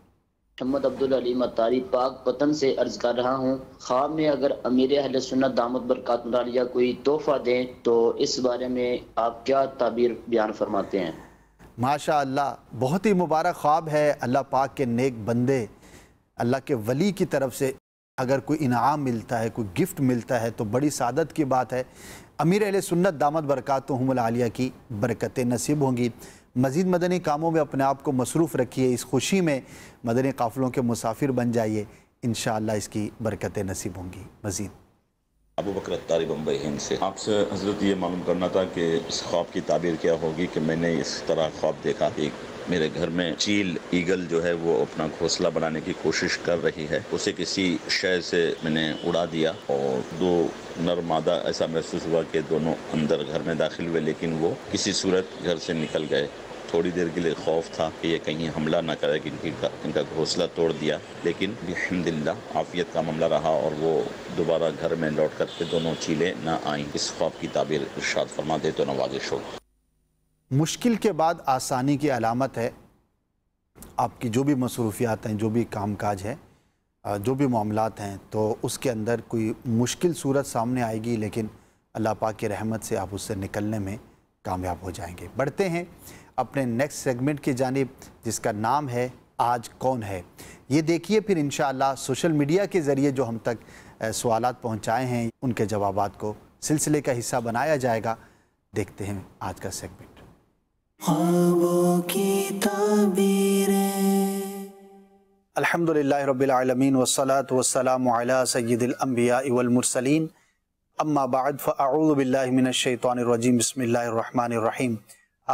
मोहम्मद अब्दुल अलीम अतारी पाक पतन से अर्ज कर रहा हूँ खाब में अगर अमीर अहल सुन्नत दामद बरकत मरालिया कोई तोहफा दें तो इस बारे में आप क्या ताबीर बयान फरमाते हैं माशा अल्लाह बहुत ही मुबारक ख्वाब है अल्लाह पाक के नेक बंदे अल्लाह के वली की तरफ से अगर कोई इनाम मिलता है कोई गिफ्ट मिलता है तो बड़ी सादत की बात है अमीर अहल सुन्नत दामद बरकत हमलिया की बरकतें नसीब होंगी मज़ीद मदनी कामों में अपने आप को मसरूफ़ रखिए इस खुशी में मदनी काफ़िलों के मुसाफिर बन जाइए इन इसकी बरकतें नसीब होंगी मज़ीद अबू बकर अतारी बम्बई हिंद से आपसे हजरत ये मालूम करना था कि इस ख्वाब की ताबीर क्या होगी कि मैंने इस तरह ख्वाब देखा एक मेरे घर में चील ईगल जो है वो अपना घोंसला बनाने की कोशिश कर रही है उसे किसी शय से मैंने उड़ा दिया और दो नर मादा ऐसा महसूस हुआ कि दोनों अंदर घर में दाखिल हुए लेकिन वो किसी सूरत घर से निकल गए थोड़ी देर के लिए खौफ था कि ये कहीं हमला ना करे कि इनकी इनका घोसला तोड़ दिया लेकिन अलहमदिल्ला आफियत का मामला रहा और वो दोबारा घर में लौट कर के दोनों चीलें ना आई इस खौफ की ताबीर इर्शाद फरमा दे तो नवाजिश हो मुश्किल के बाद आसानी की अलामत है आपकी जो भी मसरूफियात हैं जो भी काम काज है जो भी मामला हैं तो उसके अंदर कोई मुश्किल सूरत सामने आएगी लेकिन अल्लाह पाक की रहमत से आप उससे निकलने में कामयाब हो जाएंगे बढ़ते हैं अपने नेक्स्ट सेगमेंट की जानब जिसका नाम है आज कौन है ये देखिए फिर इन सोशल मीडिया के ज़रिए जो हम तक सवाल पहुँचाए हैं उनके जवाब को सिलसिले का हिस्सा बनाया जाएगा देखते हैं आज का सेगमेंट अल्हम्दुलिल्लाह रब्बिल वसलात वसलाम वस्सलामु अला सय्यिदिल अंबिया रहीम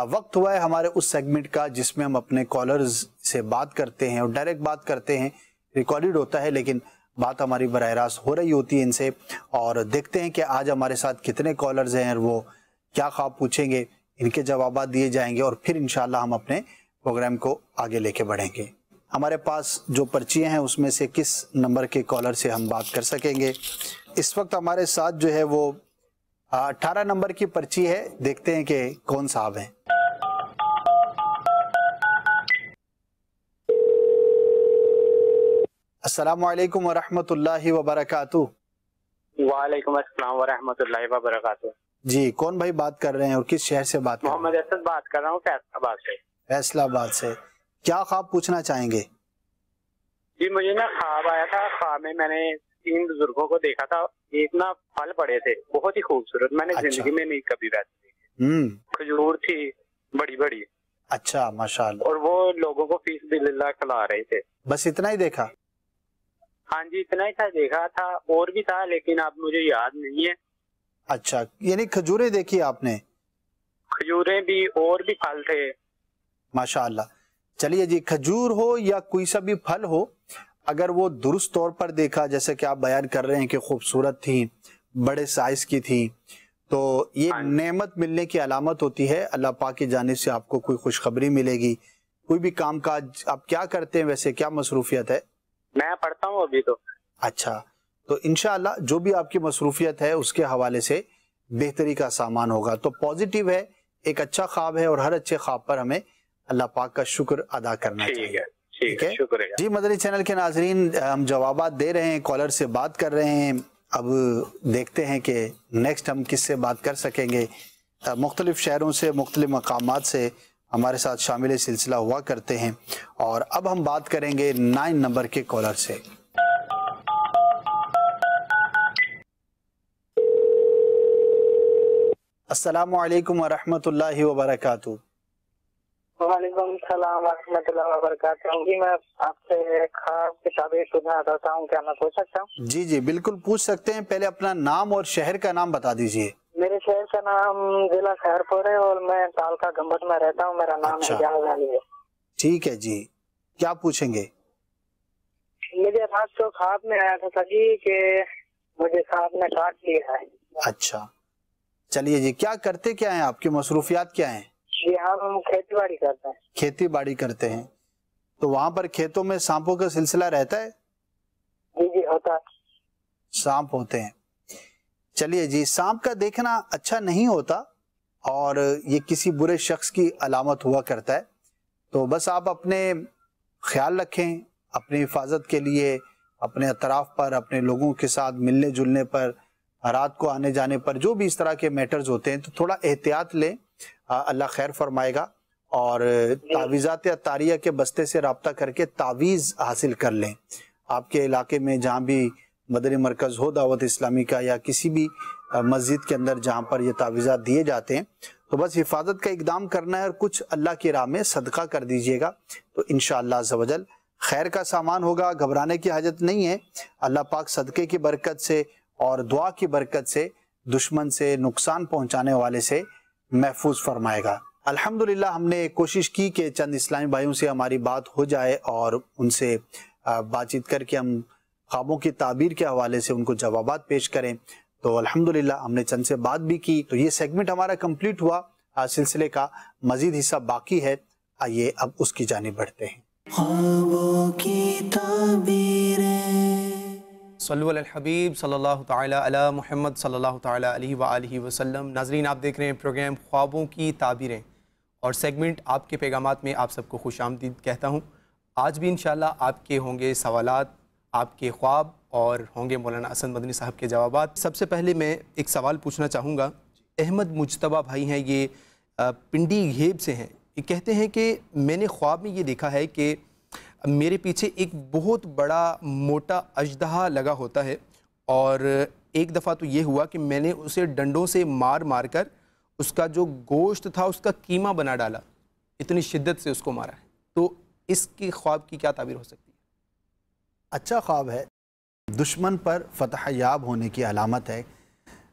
वक्त हुआ है हमारे उस सेगमेंट का जिसमें हम अपने कॉलर्स से बात करते हैं और डायरेक्ट बात करते हैं रिकॉर्डेड होता है लेकिन बात हमारी बरह रास्त हो रही होती है इनसे और देखते हैं कि आज हमारे साथ कितने कॉलर्स हैं और वो क्या ख्वाब पूछेंगे इनके जवाब दिए जाएंगे और फिर इनशाला हम अपने प्रोग्राम को आगे लेके बढ़ेंगे हमारे पास जो पर्चियाँ हैं उसमें से किस नंबर के कॉलर से हम बात कर सकेंगे इस वक्त हमारे साथ जो है वो अट्ठारह नंबर की पर्ची है देखते हैं कि कौन साहब हैं अस्सलाम वालेकुम वरहमतुल्लाहि वबरकातु वालेकुम अस्सलाम वरहमतुल्लाहि वबरकातु जी कौन भाई बात कर रहे हैं और किस शहर से बात मोहम्मद असद बात कर रहा हूँ फैसलाबाद से फैसलाबाद से क्या ख्वाब पूछना चाहेंगे जी मुझे ना ख्वाब आया था ख्वाब में मैंने तीन बुजुर्गो को देखा था एक ना फल पड़े थे बहुत ही खूबसूरत मैंने अच्छा। जिंदगी में नहीं कभी वैसे हम्म। खजूर थी बड़ी बड़ी अच्छा माशाल्लाह और वो लोगों को फीस दिल्ला खिला रहे थे बस इतना ही देखा हाँ जी इतना ही था देखा था और भी था लेकिन अब मुझे याद नहीं है अच्छा यानी खजूरें देखी आपने खजूरें भी और भी फल थे माशाल्लाह चलिए जी खजूर हो या कोई सा भी फल हो अगर वो दुरुस्त तौर पर देखा जैसे कि आप बयान कर रहे हैं कि खूबसूरत थी बड़े साइज की थी तो ये हाँ नेमत मिलने की अलामत होती है अल्लाह पाक की जाने से आपको कोई खुशखबरी मिलेगी कोई भी काम काज आप क्या करते हैं वैसे क्या मसरूफियत है मैं पढ़ता हूँ अभी तो अच्छा तो इनशाला जो भी आपकी मसरूफियत है उसके हवाले से बेहतरी का सामान होगा तो पॉजिटिव है एक अच्छा ख्वाब है और हर अच्छे ख्वाब पर हमें अल्लाह पाक का शुक्र अदा करना चाहिए ठीक है शुक्रिया जी मदरी चैनल के नाजरीन हम जवाब दे रहे हैं कॉलर से बात कर रहे हैं अब देखते हैं कि नेक्स्ट हम किससे बात कर सकेंगे मुख्तलिफ शहरों से मुख्तलिफ मकाम से हमारे साथ शामिल सिलसिला हुआ करते हैं और अब हम बात करेंगे नाइन नंबर के कॉलर से अस्सलाम वालेकुम वरहमतुल्लाहि वबरकातु वालेकुम सलाम वरहमतुल्लाहि वबरकातु जी मैं आपसे खास किताबें पूछना चाहता हूँ क्या मैं पूछ सकता हूँ जी जी बिल्कुल पूछ सकते हैं पहले अपना नाम और शहर का नाम बता दीजिए मेरे शहर का नाम जिला खैरपुर है और मैं तालका गंबट में रहता हूँ मेरा नाम अच्छा। है है ठीक है जी क्या पूछेंगे मुझे रात को खाब में आया था जी के मुझे खाब ने काट लिया है अच्छा चलिए जी क्या करते क्या हैं आपकी मसरूफियात क्या हैं जी हाँ, हम खेती बाड़ी करते हैं खेती बाड़ी करते हैं तो वहाँ पर खेतों में सांपों का सिलसिला रहता है जी जी होता है सांप होते हैं चलिए जी सांप का देखना अच्छा नहीं होता और ये किसी बुरे शख्स की अलामत हुआ करता है तो बस आप अपने ख्याल रखें अपनी हिफाजत के लिए अपने अतराफ़ पर अपने लोगों के साथ मिलने जुलने पर रात को आने जाने पर जो भी इस तरह के मैटर्स होते हैं तो थोड़ा एहतियात लें अल्लाह खैर फरमाएगा और तावीज़ात या तारिया के बस्ते से रबता करके तावीज़ हासिल कर लें आपके इलाके में जहाँ भी मदर मरकज़ हो दावत इस्लामी का या किसी भी मस्जिद के अंदर जहाँ पर यह तावीज़ा दिए जाते हैं तो बस हिफाजत का इकदाम करना है और कुछ अल्लाह की राह में सदका कर दीजिएगा तो इन शजल खैर का सामान होगा घबराने की हाजत नहीं है अल्लाह पाक सदक़े की बरकत से और दुआ की बरकत से दुश्मन से नुकसान पहुँचाने वाले से महफूज फरमाएगा अल्हम्दुलिल्लाह हमने कोशिश की कि चंद इस्लामी भाइयों से हमारी बात हो जाए और उनसे बातचीत करके हम ख्वाबों की ताबीर के हवाले से उनको जवाब पेश करें तो अल्हम्दुलिल्लाह हमने चंद से बात भी की तो ये सेगमेंट हमारा कंप्लीट हुआ आज सिलसिले का मजीद हिस्सा बाकी है आइए अब उसकी जानब बढ़ते हैं हबीब सल्ला महमद सल्ला मोहम्मद नाजरीन आप देख रहे हैं प्रोग्राम ख्वाबों की ताबीरें और सेगमेंट आपके पैगाम में आप सबको खुश आमदीद कहता हूँ आज भी इन आपके होंगे सवालत आपके ख्वाब और होंगे मौलाना असद मदनी साहब के जवाब सबसे पहले मैं एक सवाल पूछना चाहूँगा अहमद मुजतबा भाई हैं ये पिंडी घेब से हैं ये कहते हैं कि मैंने ख्वाब में ये देखा है कि मेरे पीछे एक बहुत बड़ा मोटा अजदहा लगा होता है और एक दफ़ा तो ये हुआ कि मैंने उसे डंडों से मार मार कर उसका जो गोश्त था उसका कीमा बना डाला इतनी शिद्दत से उसको मारा है तो इसके ख्वाब की क्या ताबीर हो सकती अच्छा ख्वाब है दुश्मन पर फतह याब होने की अलामत है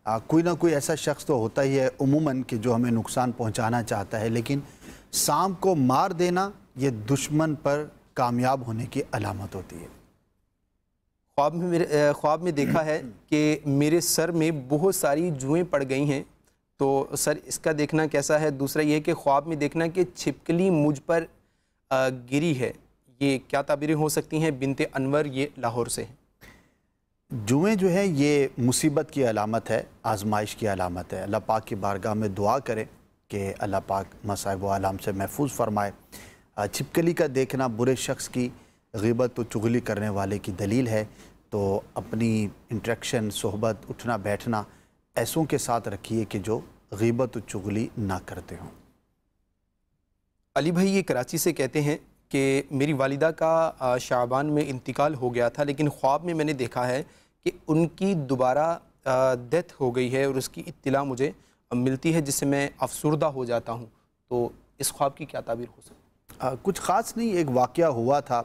आ, कोई ना कोई ऐसा शख्स तो होता ही है उमूमन कि जो हमें नुकसान पहुंचाना चाहता है लेकिन सांप को मार देना ये दुश्मन पर कामयाब होने की अलामत होती है ख्वाब में मेरे ख्वाब में देखा है कि मेरे सर में बहुत सारी जुएँ पड़ गई हैं तो सर इसका देखना कैसा है दूसरा ये कि ख्वाब में देखना कि छिपकली मुझ पर गिरी है ये क्या ताबीरें हो सकती हैं बिनते अनवर ये लाहौर से हैं जुएँ जो है ये मुसीबत की अलामत है आजमाइश की अलामत है अल्लाह पाक की बारगाह में दुआ करें कि अल्लाह पाक मसाहब आलाम से महफूज फरमाए छिपकली का देखना बुरे शख्स की गिबत व चुगली करने वाले की दलील है तो अपनी इंट्रैक्शन सहबत उठना बैठना ऐसों के साथ रखिए कि जो गिबत व चुगली ना करते हों अली भाई ये कराची से कहते हैं कि मेरी वालिदा का शाबान में इंतकाल हो गया था लेकिन ख्वाब में मैंने देखा है कि उनकी दोबारा डेथ हो गई है और उसकी इत्तला मुझे मिलती है जिससे मैं अफसरदा हो जाता हूँ तो इस ख्वाब की क्या ताबीर हो सकती कुछ ख़ास नहीं एक वाक़ हुआ था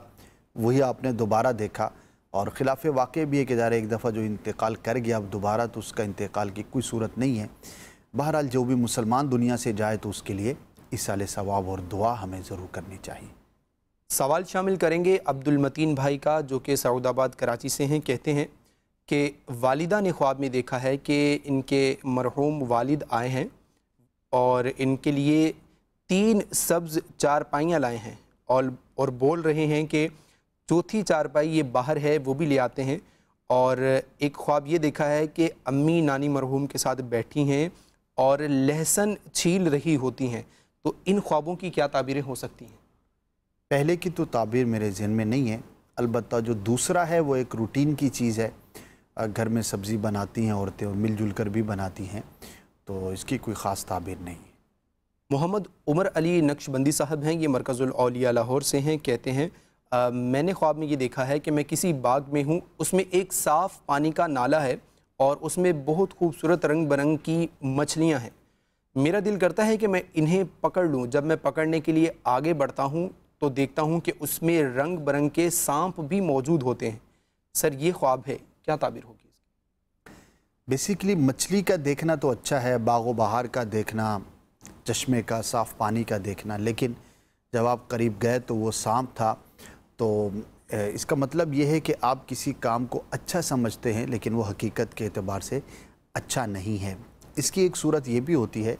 वही आपने दोबारा देखा और ख़िलाफ़ वाक़ भी है कि ज़ाहिर एक दफ़ा जो इंतकाल कर गया अब दोबारा तो उसका इंतकाल की कोई सूरत नहीं है बहरहाल जो भी मुसलमान दुनिया से जाए तो उसके लिए इस साल सवाब और दुआ हमें ज़रूर करनी चाहिए सवाल शामिल करेंगे अब्दुल मतीन भाई का जो कि सऊदाबाद कराची से हैं कहते हैं कि वालिदा ने ख्वाब में देखा है कि इनके मरहूम वालिद आए हैं और इनके लिए तीन सब्ज़ चारपाइयाँ लाए हैं और और बोल रहे हैं कि चौथी चारपाई ये बाहर है वो भी ले आते हैं और एक ख्वाब ये देखा है कि अम्मी नानी मरहूम के साथ बैठी हैं और लहसन छील रही होती हैं तो इन ख्वाबों की क्या ताबीरें हो सकती हैं पहले की तो ताबीर मेरे जहन में नहीं है अलबत् जो दूसरा है वो एक रूटीन की चीज़ है घर में सब्ज़ी बनाती हैं औरतें और मिलजुल कर भी बनाती हैं तो इसकी कोई ख़ास ताबीर नहीं है मोहम्मद उमर अली नक्शबंदी साहब हैं ये मरकज़ुलौलिया लाहौर से हैं कहते हैं आ, मैंने ख्वाब में ये देखा है कि मैं किसी बाग में हूँ उसमें एक साफ़ पानी का नाला है और उसमें बहुत खूबसूरत रंग बरंग की मछलियाँ हैं मेरा दिल करता है कि मैं इन्हें पकड़ लूँ जब मैं पकड़ने के लिए आगे बढ़ता हूँ तो देखता हूँ कि उसमें रंग बरंग के सांप भी मौजूद होते हैं सर ये ख्वाब है क्या ताबीर होगी बेसिकली मछली का देखना तो अच्छा है बागो बहार का देखना चश्मे का साफ़ पानी का देखना लेकिन जब आप करीब गए तो वो सांप था तो इसका मतलब ये है कि आप किसी काम को अच्छा समझते हैं लेकिन वो हकीकत के अतबार से अच्छा नहीं है इसकी एक सूरत ये भी होती है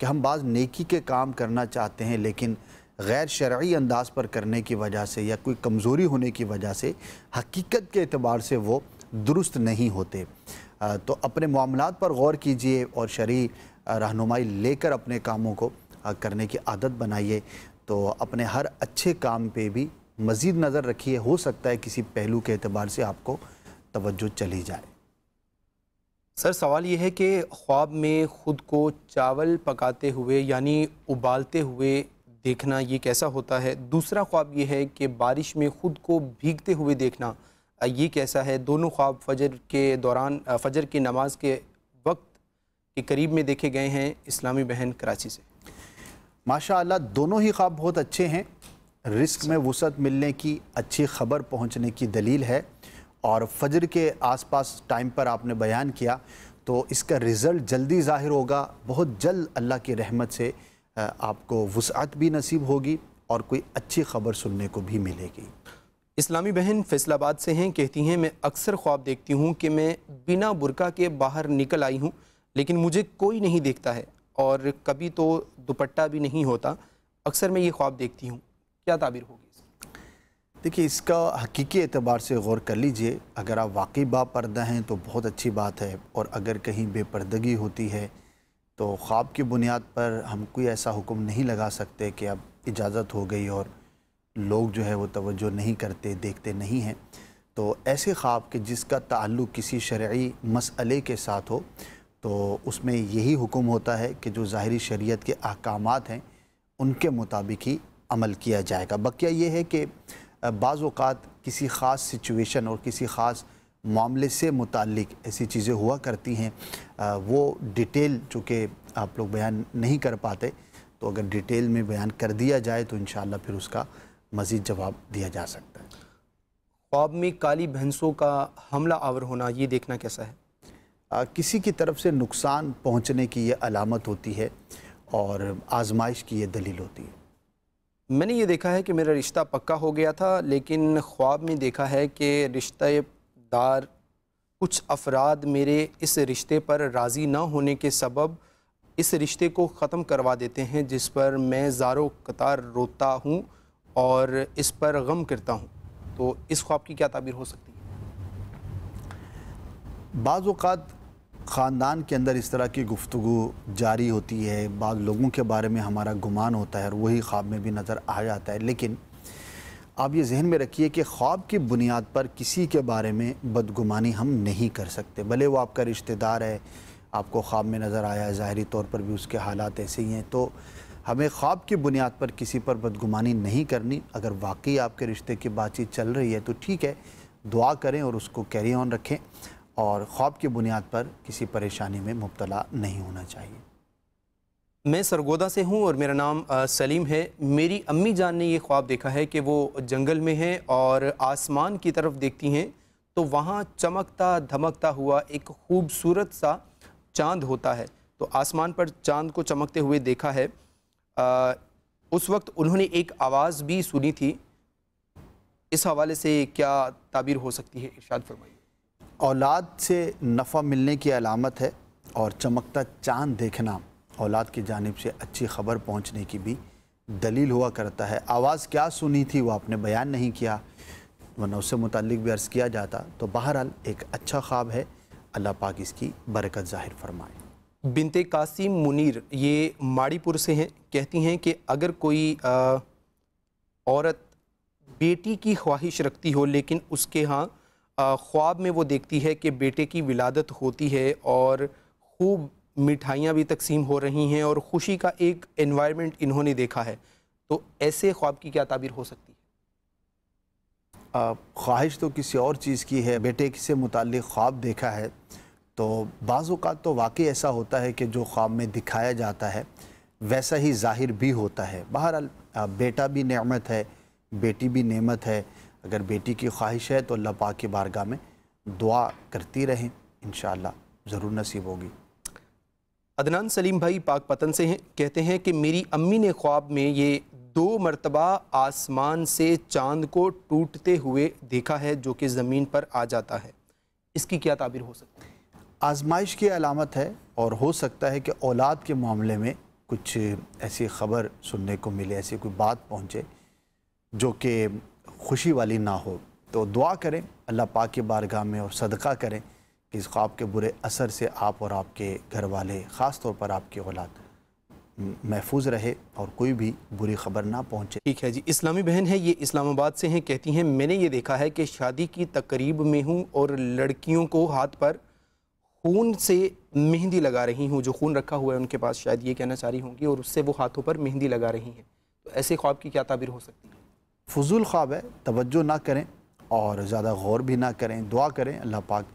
कि हम बाज़ नेकी के काम करना चाहते हैं लेकिन गैर शर्य अंदाज पर करने की वजह से या कोई कमज़ोरी होने की वजह से हकीकत के अतबार से वो दुरुस्त नहीं होते तो अपने मामला पर गौर कीजिए और शरी रहनुमाई लेकर अपने कामों को करने की आदत बनाइए तो अपने हर अच्छे काम पर भी मज़ीद नज़र रखिए हो सकता है किसी पहलू के अतबार से आपको तोज्जो चली जाए सर सवाल यह है कि ख्वाब में ख़ुद को चावल पकाते हुए यानी उबालते हुए देखना ये कैसा होता है दूसरा ख्वाब ये है कि बारिश में ख़ुद को भीगते हुए देखना ये कैसा है दोनों ख्वाब फजर के दौरान फजर की नमाज के वक्त के करीब में देखे गए हैं इस्लामी बहन कराची से माशा दोनों ही ख्वाब बहुत अच्छे हैं रिस्क में वसत मिलने की अच्छी खबर पहुंचने की दलील है और फजर के आसपास टाइम पर आपने बयान किया तो इसका रिज़ल्ट जल्दी ज़ाहिर होगा बहुत जल्द अल्लाह की रहमत से आपको वसअत भी नसीब होगी और कोई अच्छी खबर सुनने को भी मिलेगी इस्लामी बहन फैसलाबाद से हैं कहती हैं मैं अक्सर ख्वाब देखती हूँ कि मैं बिना बुरका के बाहर निकल आई हूँ लेकिन मुझे कोई नहीं देखता है और कभी तो दुपट्टा भी नहीं होता अक्सर मैं ये ख्वाब देखती हूँ क्या ताबीर होगी देखिए इसका हकीकी एतबार से गौर कर लीजिए अगर आप वाकई बापर्दा हैं तो बहुत अच्छी बात है और अगर कहीं बेपर्दगी होती है तो ख्वाब की बुनियाद पर हम कोई ऐसा हुक्म नहीं लगा सकते कि अब इजाज़त हो गई और लोग जो है वो तवज्जो नहीं करते देखते नहीं हैं तो ऐसे ख्वाब के जिसका ताल्लुक़ किसी शर्य मसले के साथ हो तो उसमें यही हुक्म होता है कि जो ज़ाहरी शरीयत के अहकाम हैं उनके मुताबिक ही अमल किया जाएगा बकिया ये है कि बाज़ात किसी ख़ास सिचुएशन और किसी ख़ास मामले से मुतल ऐसी चीज़ें हुआ करती हैं वो डिटेल चूँकि आप लोग बयान नहीं कर पाते तो अगर डिटेल में बयान कर दिया जाए तो इन फिर उसका मज़ीद जवाब दिया जा सकता है ख्वाब में काली भैंसों का हमला आवर होना ये देखना कैसा है आ, किसी की तरफ से नुकसान पहुंचने की ये अलामत होती है और आजमाइश की ये दलील होती है मैंने ये देखा है कि मेरा रिश्ता पक्का हो गया था लेकिन ख्वाब में देखा है कि रिश्ते किरदार कुछ अफराद मेरे इस रिश्ते पर राज़ी ना होने के सबब इस रिश्ते को ख़त्म करवा देते हैं जिस पर मैं ज़ारो कतार रोता हूँ और इस पर गम करता हूँ तो इस ख्वाब की क्या ताबीर हो सकती है बाज़ात ख़ानदान के अंदर इस तरह की गुफ्तु जारी होती है बाद लोगों के बारे में हमारा गुमान होता है और वही ख्वाब में भी नज़र आ जाता है लेकिन आप ये जहन में रखिए कि ख्वाब की बुनियाद पर किसी के बारे में बदगुमानी हम नहीं कर सकते भले वो आपका रिश्तेदार है आपको ख्वाब में नज़र आया है ज़ाहरी तौर पर भी उसके हालात ऐसे ही हैं तो हमें ख्वाब की बुनियाद पर किसी पर बदगुमानी नहीं करनी अगर वाकई आपके रिश्ते की बातचीत चल रही है तो ठीक है दुआ करें और उसको कैरी ऑन रखें और ख्वाब की बुनियाद पर किसी परेशानी में मुबतला नहीं होना चाहिए मैं सरगोदा से हूँ और मेरा नाम सलीम है मेरी अम्मी जान ने ये ख्वाब देखा है कि वो जंगल में हैं और आसमान की तरफ देखती हैं तो वहाँ चमकता धमकता हुआ एक खूबसूरत सा चांद होता है तो आसमान पर चांद को चमकते हुए देखा है आ, उस वक्त उन्होंने एक आवाज़ भी सुनी थी इस हवाले से क्या ताबीर हो सकती है इर्शाद फरमाइए औलाद से नफ़ा मिलने की अलामत है और चमकता चांद देखना औलाद की जानब से अच्छी खबर पहुँचने की भी दलील हुआ करता है आवाज़ क्या सुनी थी वो आपने बयान नहीं किया वरना उससे मुतल भी अर्ज़ किया जाता तो बहरहाल एक अच्छा ख्वाब है अल्लाह पाक इसकी बरकत ज़ाहिर फरमाए बिनते कासिम मुनीर ये माड़ीपुर से हैं कहती हैं कि अगर कोई आ, औरत बेटी की ख्वाहिश रखती हो लेकिन उसके यहाँ ख्वाब में वो देखती है कि बेटे की विलादत होती है और खूब मिठाइयाँ भी तकसीम हो रही हैं और ख़ुशी का एक इन्वायरमेंट इन्होंने देखा है तो ऐसे ख्वाब की क्या ताबीर हो सकती है ख्वाहिश तो किसी और चीज़ की है बेटे से मुतल ख्वाब देखा है तो बाज़ात तो वाकई ऐसा होता है कि जो ख्वाब में दिखाया जाता है वैसा ही ज़ाहिर भी होता है बहरहाल बेटा भी नमत है बेटी भी नमत है अगर बेटी की ख्वाहिश है तो अल्लाह पाक की बारगाह में दुआ करती रहें इन ज़रूर नसीब होगी अदनान सलीम भाई पाक पतन से हैं कहते हैं कि मेरी अम्मी ने ख्वाब में ये दो मरतबा आसमान से चांद को टूटते हुए देखा है जो कि ज़मीन पर आ जाता है इसकी क्या ताबीर हो सकती है आजमाइश की अलामत है और हो सकता है कि औलाद के मामले में कुछ ऐसी ख़बर सुनने को मिले ऐसी कोई बात पहुँचे जो कि खुशी वाली ना हो तो दुआ करें अल्लाह पाक के बारगाह में और सदका करें कि इस ख्वाब के बुरे असर से आप और आपके घर वाले ख़ास तौर पर आपकी औलाद महफूज रहे और कोई भी बुरी खबर ना पहुंचे ठीक है जी इस्लामी बहन है ये इस्लामाबाद से हैं कहती हैं मैंने ये देखा है कि शादी की तकरीब में हूँ और लड़कियों को हाथ पर खून से मेहंदी लगा रही हूँ जो खून रखा हुआ है उनके पास शायद ये कहना चाह रही होंगी और उससे वो हाथों पर मेहंदी लगा रही हैं तो ऐसे ख्वाब की क्या ताबीर हो सकती है फजूल ख्वाब है तवज्जो ना करें और ज़्यादा गौर भी ना करें दुआ करें अल्लाह पाक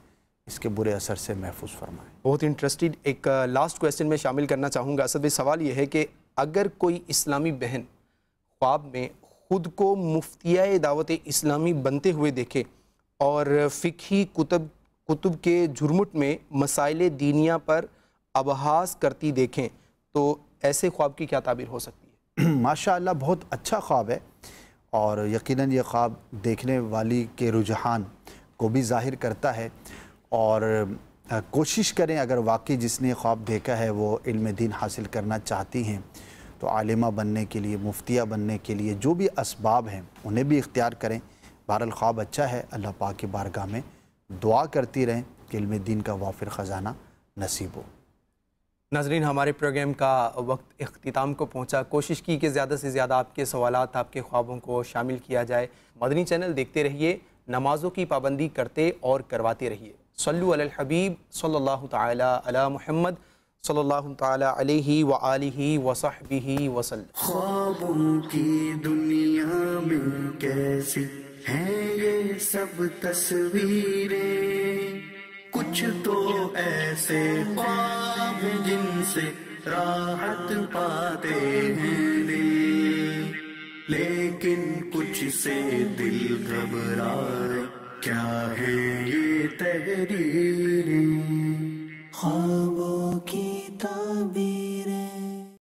इसके बुरे असर से महफूज फरमाए बहुत इंटरेस्टेड एक लास्ट क्वेश्चन में शामिल करना चाहूँगा असद भाई सवाल यह है कि अगर कोई इस्लामी बहन ख्वाब में खुद को मुफ्तिया दावत इस्लामी बनते हुए देखे और फ़िकी कुतब कुतुब के झुरमुट में मसाइल दीनिया पर अबहास करती देखें तो ऐसे ख्वाब की क्या ताबीर हो सकती है माशा बहुत अच्छा ख्वाब है और यकीनन ये ख्वाब देखने वाली के रुझान को भी जाहिर करता है और कोशिश करें अगर वाकई जिसने ख्वाब देखा है वो इल्म दिन हासिल करना चाहती हैं तो आलिमा बनने के लिए मुफ्तिया बनने के लिए जो भी इसबाब हैं उन्हें भी इख्तियार करें बहरल ख्वाब अच्छा है अल्लाह पाक की बारगाह में दुआ करती रहें कि इल्म दिन का वाफिर ख़जाना नसीब हो नाजरीन हमारे प्रोग्राम का वक्त अख्ताम को पहुँचा कोशिश की कि ज़्यादा से ज़्यादा आपके सवाल आपके ख्वाबों को शामिल किया जाए मदनी चैनल देखते रहिए नमाज़ों की पाबंदी करते और करवाते रहिए सल्लु अल हबीब सल्लल्लाहु ताला अला मुहम्मद सल्लल्लाहु ताला अलैहि व आलिहि व सहबिहि वसल्लम ख्वाबों की दुनिया में कैसे हैं ये सब तस्वीरें कुछ तो ऐसे ख्वाब जिनसे राहत पाते हैं दिल लेकिन कुछ से दिल घबराए क्या है ये तहरीरें ख्वाबों की ताबीरें